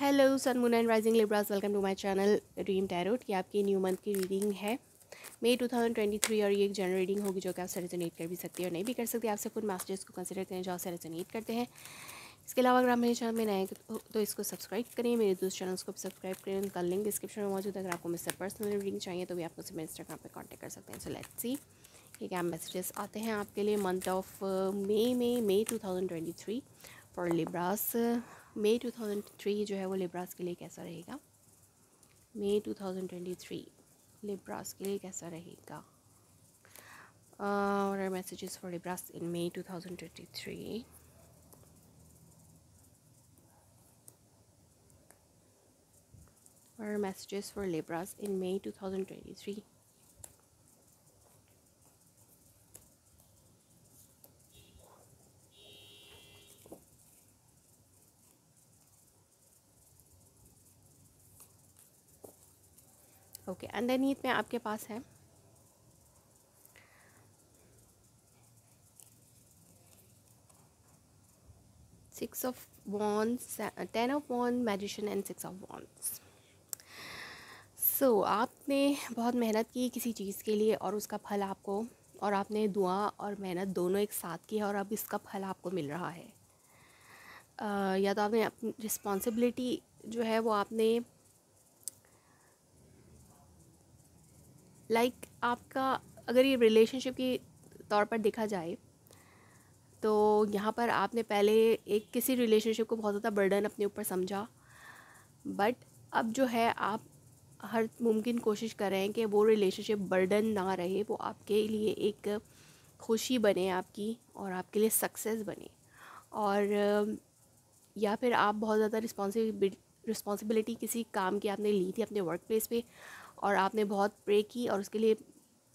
Hello sun moon and rising Libras welcome to my channel dream tarot ये आपकी new month की reading है मई 2023 और ये एक जनरल रीडिंग होगी जो कि आप सेरेजनेट कर भी सकते हैं और नहीं भी कर सकते आपसे खुद मास्टर्स को कंसिडर करें जो आप सेरेजनेट करते हैं इसके अलावा अगर आप मेरे चैनल में नए तो इसको सब्सक्राइब करें मेरे दूसरे चैनल्स को भी सब्सक्राइब करें उनका लिंक डिस्क्रिप्शन में मौजूद है अगर आपको मुझसे पर्सनल रीडिंग चाहिए तो भी आप मुझसे मेरे इंस्टाग्राम पर कॉन्टेक्ट कर सकते हैं सो लेट सी ये क्या मैसेजेस आते हैं आपके लिए मंथ ऑफ मे में मे 2023 फॉर लिब्रास मई 2023 जो है वो लिब्रास के लिए कैसा रहेगा मई 2023 लिब्रास के लिए कैसा रहेगा और our messages for Libras in May three और messages for Libras in May two thousand twenty three okay underneath में आपके पास है six of wands ten of wand magician and six of wands so आपने बहुत मेहनत की किसी चीज़ के लिए और उसका फल आपको और आपने दुआ और मेहनत दोनों एक साथ की है और अब इसका फल आपको मिल रहा है uh, या तो आपने अपनी रिस्पॉन्सिबिलिटी जो है वो आपने लाइक like, आपका अगर ये रिलेशनशिप की तौर पर देखा जाए तो यहाँ पर आपने पहले एक किसी रिलेशनशिप को बहुत ज़्यादा बर्डन अपने ऊपर समझा बट अब जो है आप हर मुमकिन कोशिश कर रहे हैं कि वो रिलेशनशिप बर्डन ना रहे वो आपके लिए एक खुशी बने आपकी और आपके लिए सक्सेस बने और या फिर आप बहुत ज़्यादा रिस्पॉन्सिबिलिटी किसी काम की आपने ली थी अपने वर्क प्लेस पर और आपने बहुत प्रे की और उसके लिए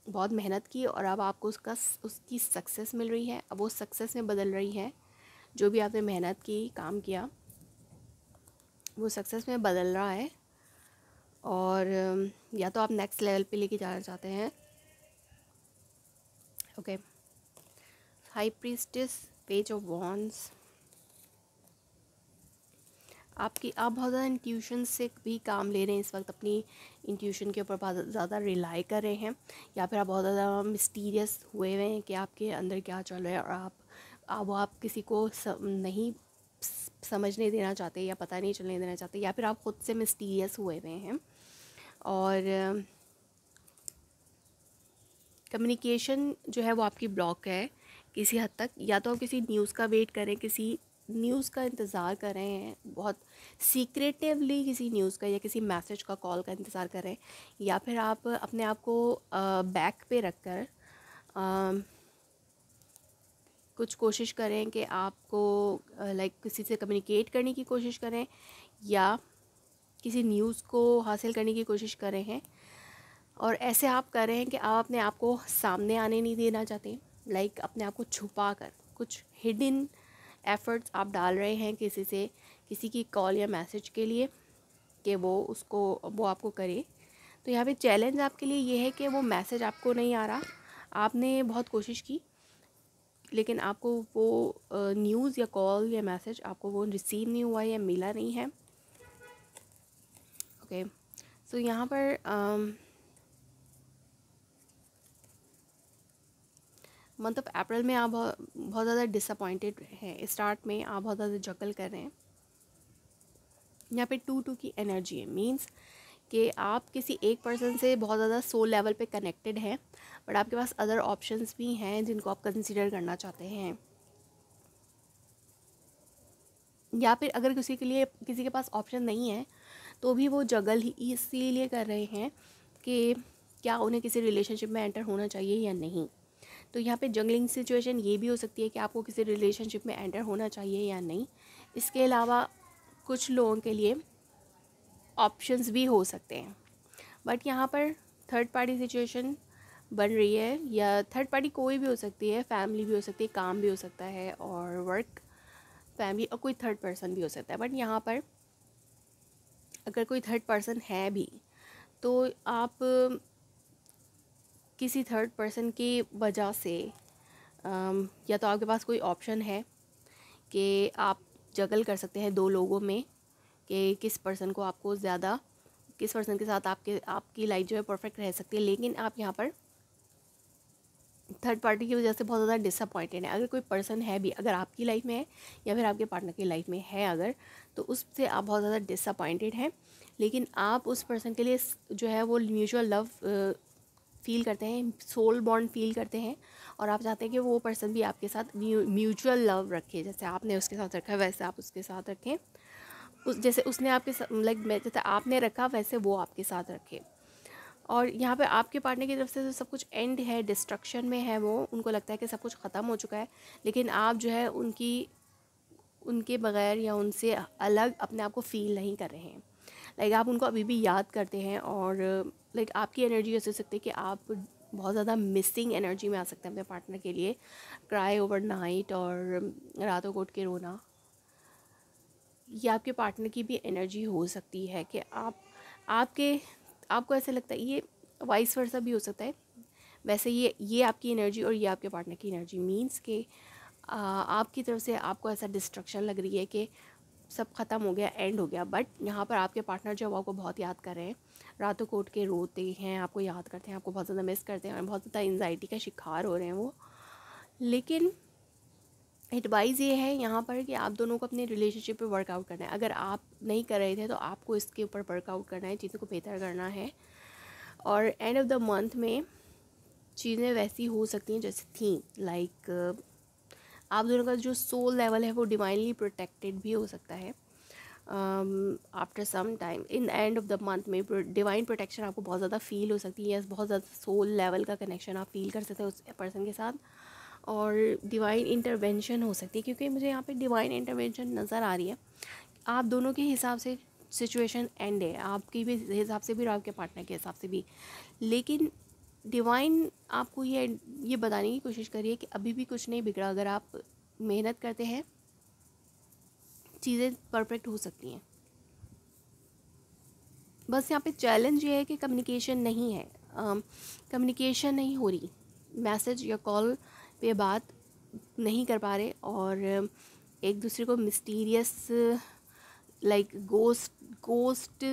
बहुत मेहनत की और अब आपको उसका उसकी सक्सेस मिल रही है अब वो सक्सेस में बदल रही है जो भी आपने मेहनत की काम किया वो सक्सेस में बदल रहा है और या तो आप नेक्स्ट लेवल पे लेके जाना चाहते हैं okay high priestess page of wands आपकी आप बहुत ज़्यादा इंट्यूशन से भी काम ले रहे हैं इस वक्त अपनी इंट्यूशन के ऊपर बहुत ज़्यादा रिलाई कर रहे हैं या फिर आप बहुत ज़्यादा मिस्टीरियस हुए हुए हैं कि आपके अंदर क्या चल रहा है और आप अब आप किसी को सम, नहीं समझने देना चाहते या पता नहीं चलने देना चाहते या फिर आप ख़ुद से मिस्टीरियस हुए हुए हैं और कम्युनिकेशन जो है वो आपकी ब्लॉक है किसी हद तक या तो आप किसी न्यूज़ का वेट करें किसी न्यूज़ का इंतज़ार कर रहे हैं बहुत सीक्रेटिवली किसी न्यूज़ का या किसी मैसेज का कॉल का इंतज़ार कर रहे हैं या फिर आप अपने आप को बैक पे रख कर आ, कुछ कोशिश करें कि आपको लाइक किसी से कम्युनिकेट करने की कोशिश करें या किसी न्यूज़ को हासिल करने की कोशिश कर रहे हैं और ऐसे आप कर रहे हैं कि आप अपने आप को सामने आने नहीं देना चाहते लाइक अपने आप को छुपा कर कुछ हिडन एफ़र्ट्स आप डाल रहे हैं किसी से किसी की कॉल या मैसेज के लिए कि वो उसको वो आपको करे तो यहाँ पे चैलेंज आपके लिए ये है कि वो मैसेज आपको नहीं आ रहा आपने बहुत कोशिश की लेकिन आपको वो न्यूज़ या कॉल या मैसेज आपको वो रिसीव नहीं हुआ या मिला नहीं है ओके okay. सो so, यहाँ पर मंथ मतलब ऑफ अप्रैल में आप बहुत ज़्यादा डिसअपॉइंटेड हैं स्टार्ट में आप बहुत ज़्यादा जकल कर रहे हैं यहाँ पे टू टू की एनर्जी है मीन्स कि आप किसी एक पर्सन से बहुत ज़्यादा सोल लेवल पे कनेक्टेड हैं बट आपके पास अदर ऑप्शंस भी हैं जिनको आप कंसिडर करना चाहते हैं या फिर अगर किसी के लिए किसी के पास ऑप्शन नहीं है तो भी वो जगल ही इसीलिए कर रहे हैं कि क्या उन्हें किसी रिलेशनशिप में एंटर होना चाहिए या नहीं तो यहाँ पे जंगलिंग सिचुएशन ये भी हो सकती है कि आपको किसी रिलेशनशिप में एंटर होना चाहिए या नहीं इसके अलावा कुछ लोगों के लिए ऑप्शंस भी हो सकते हैं बट यहाँ पर थर्ड पार्टी सिचुएशन बन रही है या थर्ड पार्टी कोई भी हो सकती है फैमिली भी हो सकती है काम भी हो सकता है और वर्क फैमिली और कोई थर्ड पर्सन भी हो सकता है बट यहाँ पर अगर कोई थर्ड पर्सन है भी तो आप किसी थर्ड पर्सन की वजह से या तो आपके पास कोई ऑप्शन है कि आप जगल कर सकते हैं दो लोगों में कि किस पर्सन को आपको ज़्यादा किस पर्सन के साथ आपके आपकी लाइफ जो है परफेक्ट रह सकती है लेकिन आप यहाँ पर थर्ड पार्टी की वजह से बहुत ज़्यादा डिसअपॉइंटेड है अगर कोई पर्सन है भी अगर आपकी लाइफ में है या फिर आपके पार्टनर की लाइफ में है अगर तो उससे आप बहुत ज़्यादा डिसअपॉइंटेड हैं लेकिन आप उस पर्सन के लिए जो है वो म्यूचुअल लव फील करते हैं सोल बॉन्ड फील करते हैं और आप चाहते हैं कि वो पर्सन भी आपके साथ म्यूचुअल लव रखे जैसे आपने उसके साथ रखा वैसे आप उसके साथ रखें उस जैसे उसने आपके लाइक जैसे आपने रखा वैसे वो आपके साथ रखे और यहाँ पे आपके पार्टनर की तरफ से जो सब कुछ एंड है डिस्ट्रक्शन में है वो उनको लगता है कि सब कुछ ख़त्म हो चुका है लेकिन आप जो है उनकी उनके बगैर या उनसे अलग अपने आप को फ़ील नहीं कर रहे हैं लाइक आप उनको अभी भी याद करते हैं और लाइक आपकी एनर्जी ऐसे सकती है कि आप बहुत ज़्यादा मिसिंग एनर्जी में आ सकते हैं अपने पार्टनर के लिए क्राई ओवर नाइट और रातों को उठ के रोना ये आपके पार्टनर की भी एनर्जी हो सकती है कि आप आपके आपको ऐसा लगता है ये वाइस वर्सा भी हो सकता है वैसे ये ये आपकी एनर्जी और ये आपके पार्टनर की एनर्जी मीन्स के आ, आपकी तरफ से आपको ऐसा डिस्ट्रक्शन लग रही है कि सब ख़त्म हो गया एंड हो गया बट यहाँ पर आपके पार्टनर जो है वो आपको बहुत याद कर रहे हैं रातों को उठ के रोते हैं आपको याद करते हैं आपको बहुत ज़्यादा मिस करते हैं और बहुत ज़्यादा एनजाइटी का शिकार हो रहे हैं वो लेकिन एडवाइज़ ये है यहाँ पर कि आप दोनों को अपने रिलेशनशिप पे वर्कआउट करना है अगर आप नहीं कर रहे थे तो आपको इसके ऊपर वर्कआउट करना है चीज़ों को बेहतर करना है और एंड ऑफ द मंथ में चीज़ें वैसी हो सकती हैं जैसे थी लाइक आप दोनों का जो सोल लेवल है वो डिवाइनली प्रोटेक्टेड भी हो सकता है after some time in end of the month में डिवाइन प्रोटेक्शन आपको बहुत ज़्यादा फील हो सकती है बहुत ज़्यादा सोल लेवल का कनेक्शन आप फील कर सकते हैं उस पर्सन के साथ और डिवाइन इंटरवेंशन हो सकती है क्योंकि मुझे यहाँ पे डिवाइन इंटरवेंशन नज़र आ रही है आप दोनों के हिसाब से सिचुएशन एंड है आपकी भी हिसाब से भी और आपके पार्टनर के हिसाब से भी लेकिन डिवाइन आपको ये ये बताने की कोशिश करिए कि अभी भी कुछ नहीं बिगड़ा अगर आप मेहनत करते हैं चीज़ें परफेक्ट हो सकती हैं बस यहाँ पे चैलेंज ये है कि कम्युनिकेशन नहीं है कम्युनिकेशन uh, नहीं हो रही मैसेज या कॉल पे बात नहीं कर पा रहे और एक दूसरे को मिस्टीरियस लाइक गोस्ट गोस्ट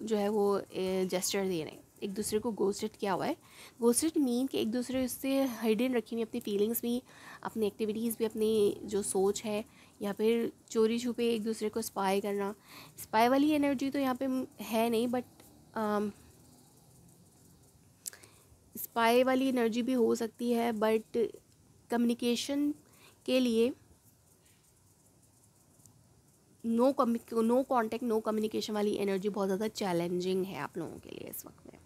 जो है वो जेस्टर दे रहे हैं एक दूसरे को गोस्टेड किया हुआ है गोस्टेड मीन कि एक दूसरे से हिडन रखी हुई अपनी फीलिंग्स भी अपनी एक्टिविटीज़ भी अपनी जो सोच है या फिर चोरी छुपे एक दूसरे को स्पाई करना स्पाई वाली एनर्जी तो यहाँ पे है नहीं बट स्पाई um, वाली एनर्जी भी हो सकती है बट कम्युनिकेशन के लिए no commu no contact no communication वाली एनर्जी बहुत ज़्यादा चैलेंजिंग है आप लोगों के लिए इस वक्त में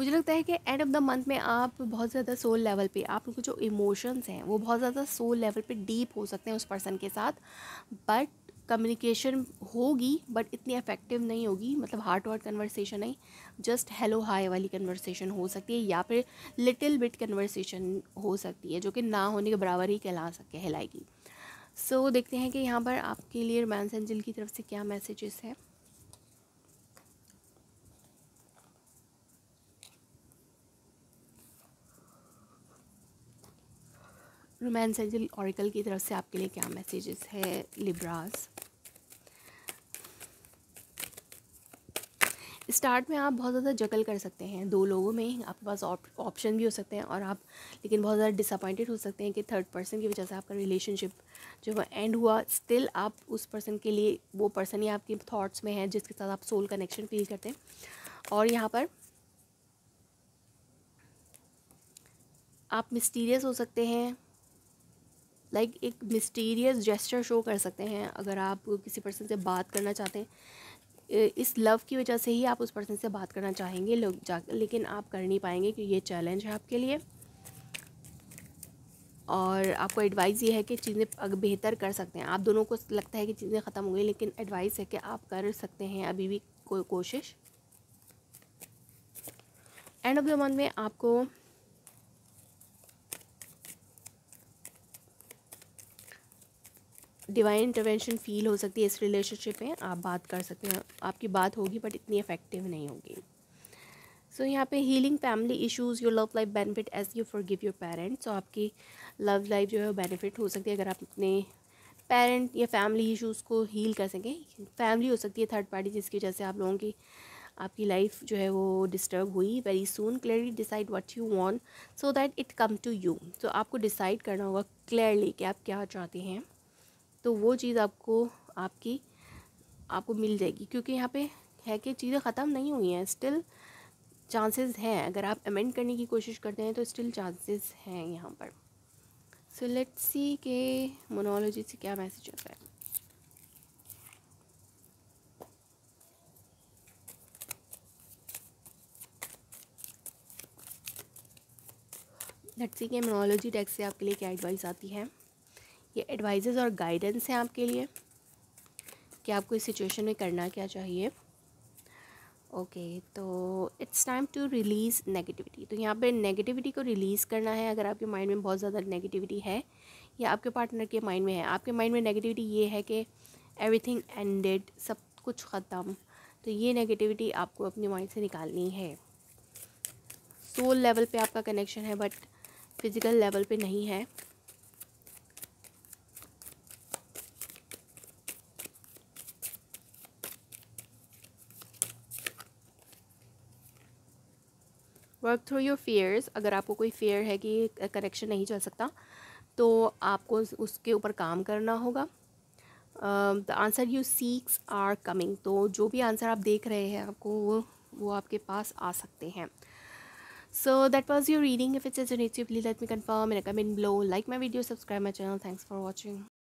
मुझे लगता है कि एंड ऑफ द मंथ में आप बहुत ज़्यादा सोल लेवल पे आपके जो इमोशंस हैं वो बहुत ज़्यादा सोल लेवल पे डीप हो सकते हैं उस पर्सन के साथ बट कम्युनिकेशन होगी बट इतनी इफेक्टिव नहीं होगी मतलब हार्ट वार्ट कन्वर्सेशन नहीं जस्ट हेलो हाय वाली कन्वर्सेशन हो सकती है या फिर लिटिल बिट कन्वर्सेशन हो सकती है जो कि ना होने के बराबर ही कहला सक कहलाएगी सो so, देखते हैं कि यहाँ पर आपके लिए रोमांस एंजल की तरफ से क्या मैसेजेस हैं रोमांस एंजल ऑरिकल की तरफ से आपके लिए क्या मैसेजेस है लिब्रास स्टार्ट में आप बहुत ज़्यादा जकल कर सकते हैं दो लोगों में आपके पास ऑप्शन भी हो सकते हैं और आप लेकिन बहुत ज़्यादा डिसअपॉइंटेड हो सकते हैं कि थर्ड पर्सन की वजह से आपका रिलेशनशिप जो वो एंड हुआ स्टिल आप उस पर्सन के लिए वो पर्सन ही आपके थॉट्स में है जिसके साथ आप सोल कनेक्शन फील करते हैं और यहाँ पर आप मिस्टीरियस हो सकते हैं लाइक एक मिस्टीरियस जेस्टर शो कर सकते हैं अगर आप किसी पर्सन से बात करना चाहते हैं इस लव की वजह से ही आप उस पर्सन से बात करना चाहेंगे लोग जा लेकिन आप कर नहीं पाएंगे क्योंकि ये चैलेंज है आपके लिए और आपको एडवाइस ये है कि चीज़ें अब बेहतर कर सकते हैं आप दोनों को लगता है कि चीज़ें ख़त्म हो गई लेकिन एडवाइस है कि आप कर सकते हैं अभी भी कोई कोशिश एंड ऑफ द मंथ में आपको डिवाइन इंटरवेंशन फील हो सकती है इस रिलेशनशिप में आप बात कर सकते हैं आपकी बात होगी बट इतनी इफेक्टिव नहीं होगी सो so, यहाँ पे healing family issues your love life benefit as you forgive your parents so आपकी लव लाइफ जो है बेनिफिट हो सकती है अगर आप अपने पेरेंट या फैमिली इश्यूज़ को हील कर सकें फैमिली हो सकती है थर्ड पार्टी जिसकी वजह से आप लोगों की आपकी लाइफ जो है वो डिस्टर्ब हुई very soon clearly decide what you want so that it come to you so आपको डिसाइड करना होगा क्लियरली कि आप क्या चाहते हैं तो वो चीज़ आपको आपकी आपको मिल जाएगी क्योंकि यहाँ पे है कि चीज़ें ख़त्म नहीं हुई हैं स्टिल चांसेस हैं अगर आप अमेंड करने की कोशिश करते हैं तो स्टिल चांसेस हैं यहाँ पर सो लेट्स सी के मोनोलॉजी से क्या मैसेज होता है लेट्स सी के मोनोलॉजी टैक्स से आपके लिए क्या एडवाइस आती है ये एडवाइजेज़ और गाइडेंस हैं आपके लिए कि आपको इस सिचुएशन में करना क्या चाहिए ओके okay, तो it's time to release negativity तो यहाँ पे नेगेटिविटी को रिलीज़ करना है अगर आपके माइंड में बहुत ज़्यादा नेगेटिविटी है या आपके पार्टनर के माइंड में है आपके माइंड में नेगेटिविटी ये है कि एवरीथिंग एंडेड सब कुछ ख़त्म तो ये नेगेटिविटी आपको अपने माइंड से निकालनी है सोल लेवल पे आपका कनेक्शन है बट फिज़िकल लेवल पे नहीं है वर्क थ्रू योर फेयर्स अगर आपको कोई फेयर है कि कनेक्शन नहीं चल सकता तो आपको उसके ऊपर काम करना होगा the answer you seeks are coming तो जो भी आंसर आप देख रहे हैं आपको वो वो आपके पास आ सकते हैं so that was your reading if it's as an you please let me confirm in comment below like my video subscribe my channel thanks for watching